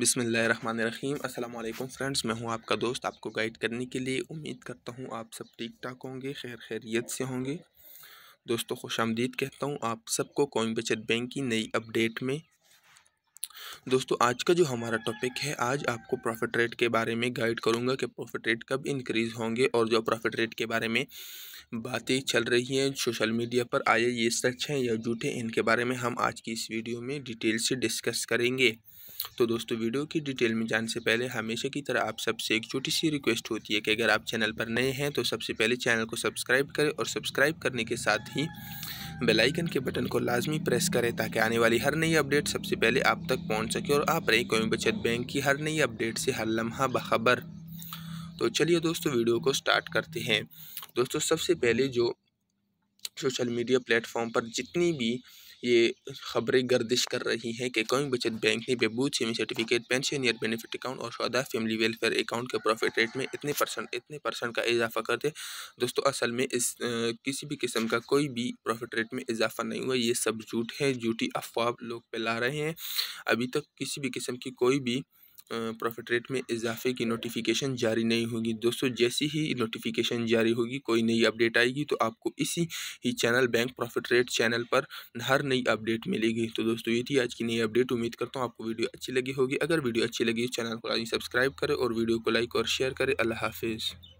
बिसमीम् अल्लाम फ्रेंड्स मैं हूं आपका दोस्त आपको गाइड करने के लिए उम्मीद करता हूं आप सब ठीक ठाक होंगे खैर खैरियत से होंगे दोस्तों खुश आमदीद कहता हूं आप सबको कौमी बचत बैंक की नई अपडेट में दोस्तों आज का जो हमारा टॉपिक है आज आपको प्रॉफिट रेट के बारे में गाइड करूंगा कि प्रॉफिट रेट कब इंक्रीज़ होंगे और जो प्रॉफिट रेट के बारे में बातें चल रही हैं सोशल मीडिया पर आए ये सच हैं या झूठे इनके बारे में हम आज की इस वीडियो में डिटेल से डिस्कस करेंगे तो दोस्तों वीडियो की डिटेल में जाने से पहले हमेशा की तरह आप सबसे एक छोटी सी रिक्वेस्ट होती है कि अगर आप चैनल पर नए हैं तो सबसे पहले चैनल को सब्सक्राइब करें और सब्सक्राइब करने के साथ ही बेलाइकन के बटन को लाजमी प्रेस करें ताकि आने वाली हर नई अपडेट सबसे पहले आप तक पहुँच सके और आप रही कौमी बचत बैंक की हर नई अपडेट से हर लम्हा बखबर तो चलिए दोस्तों वीडियो को स्टार्ट करते हैं दोस्तों सबसे पहले जो सोशल मीडिया प्लेटफॉर्म पर जितनी भी ये खबरें गर्दिश कर रही हैं कि कौन बचत बैंक ने बेबूज saving certificate pension year benefit account और सौदा फैमिली वेलफेयर अकाउंट के प्रॉफिट रेट में इतने परसेंट इतने परसेंट का इजाफा कर दे दोस्तों असल में इस आ, किसी भी किस्म का कोई भी प्रॉफिट रेट में इजाफा नहीं हुआ ये सब झूठ है झूठी अफवाह लोग फैला रहे हैं अभी तक किसी भी किस्म की कोई भी प्रॉफिट रेट में इजाफे की नोटिफिकेशन जारी नहीं होगी दोस्तों जैसी ही नोटिफिकेशन जारी होगी कोई नई अपडेट आएगी तो आपको इसी ही channel bank profit rate channel पर हर नई अपडेट मिलेगी तो दोस्तों ये थी आज की नई अपडेट उम्मीद करता हूँ आपको वीडियो अच्छी लगी होगी अगर वीडियो अच्छी लगी चैनल को सब्सक्राइब करें और वीडियो को लाइक और शेयर करें अल्लाह हाफिज़